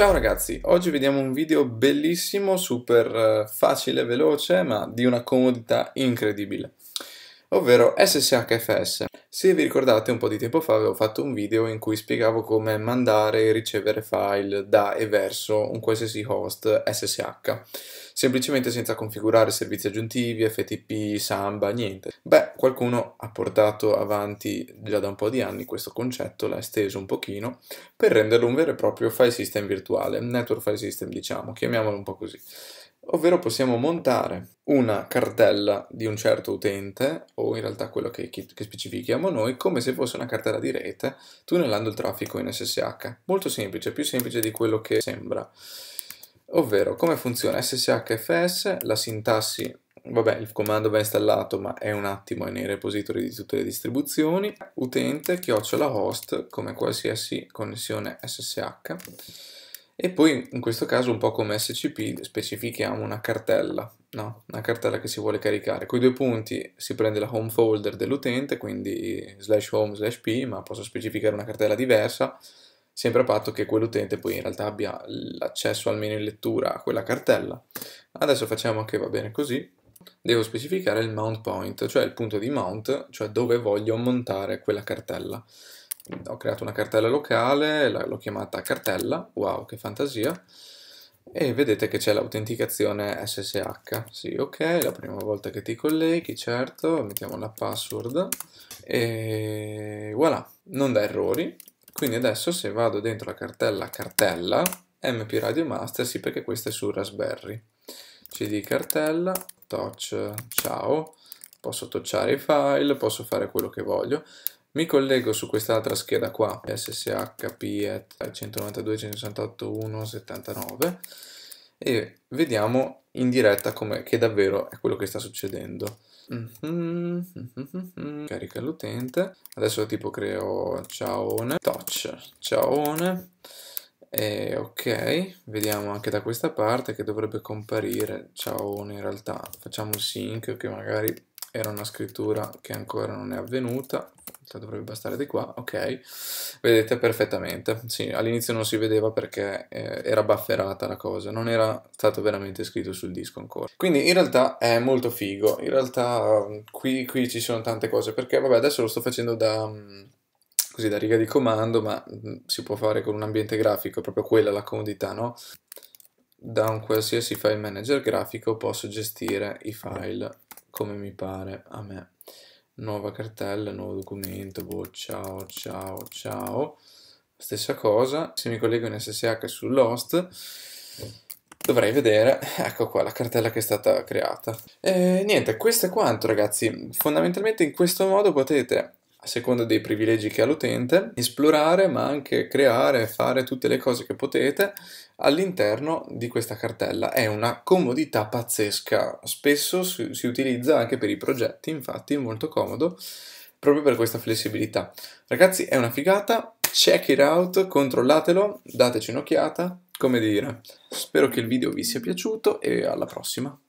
Ciao ragazzi, oggi vediamo un video bellissimo, super eh, facile e veloce, ma di una comodità incredibile, ovvero SSHFS. Se vi ricordate un po' di tempo fa avevo fatto un video in cui spiegavo come mandare e ricevere file da e verso un qualsiasi host SSH, semplicemente senza configurare servizi aggiuntivi, FTP, Samba, niente. Beh, qualcuno ha portato avanti già da un po' di anni questo concetto, l'ha esteso un pochino, per renderlo un vero e proprio file system virtuale, network file system diciamo, chiamiamolo un po' così. Ovvero possiamo montare una cartella di un certo utente, o in realtà quello che, che, specifichiamo noi, come se fosse una cartella di rete, tunnellando il traffico in SSH. Molto semplice, più semplice di quello che sembra. Ovvero, come funziona SSHFS, la sintassi, vabbè, il comando va installato, ma è un attimo, è nei repository di tutte le distribuzioni, utente, chiocciola host, come qualsiasi connessione SSH, e poi in questo caso un po' come SCP specifichiamo una cartella, no? una cartella che si vuole caricare. Con i due punti si prende la home folder dell'utente, quindi slash home slash p, ma posso specificare una cartella diversa, sempre a patto che quell'utente poi in realtà abbia l'accesso almeno in lettura a quella cartella. Adesso facciamo che va bene così, devo specificare il mount point, cioè il punto di mount, cioè dove voglio montare quella cartella ho creato una cartella locale, l'ho chiamata cartella, wow che fantasia, e vedete che c'è l'autenticazione SSH, sì ok, la prima volta che ti colleghi, certo, mettiamo la password, e voilà, non dà errori, quindi adesso se vado dentro la cartella cartella, mp radio master, sì perché questa è su raspberry, cd cartella, touch, ciao, posso tocciare i file, posso fare quello che voglio, mi collego su quest'altra scheda qua, SSH 192.168.1.79 e vediamo in diretta che davvero è quello che sta succedendo. Mhm, carica l'utente, adesso tipo creo ciaone, touch, ciaone, e ok, vediamo anche da questa parte che dovrebbe comparire ciaone in realtà, facciamo un sync che magari era una scrittura che ancora non è avvenuta, cioè dovrebbe bastare di qua, ok, vedete perfettamente, sì, all'inizio non si vedeva perché eh, era bufferata la cosa, non era stato veramente scritto sul disco ancora. Quindi in realtà è molto figo, in realtà mm, qui, qui ci sono tante cose, perché vabbè adesso lo sto facendo da... Mm, così da riga di comando, ma mm, si può fare con un ambiente grafico, proprio quella la comodità, no? Da un qualsiasi file manager grafico posso gestire i file come mi pare a me. Nuova cartella, nuovo documento, boh, ciao, ciao, ciao. Stessa cosa, se mi collego in SSH sull'host dovrei vedere, ecco qua, la cartella che è stata creata. E niente, questo è quanto ragazzi. Fondamentalmente in questo modo potete a seconda dei privilegi che ha l'utente, esplorare ma anche creare, e fare tutte le cose che potete all'interno di questa cartella. È una comodità pazzesca, spesso si, si utilizza anche per i progetti, infatti è molto comodo proprio per questa flessibilità. Ragazzi, è una figata, check it out, controllatelo, dateci un'occhiata, come dire. Spero che il video vi sia piaciuto e alla prossima.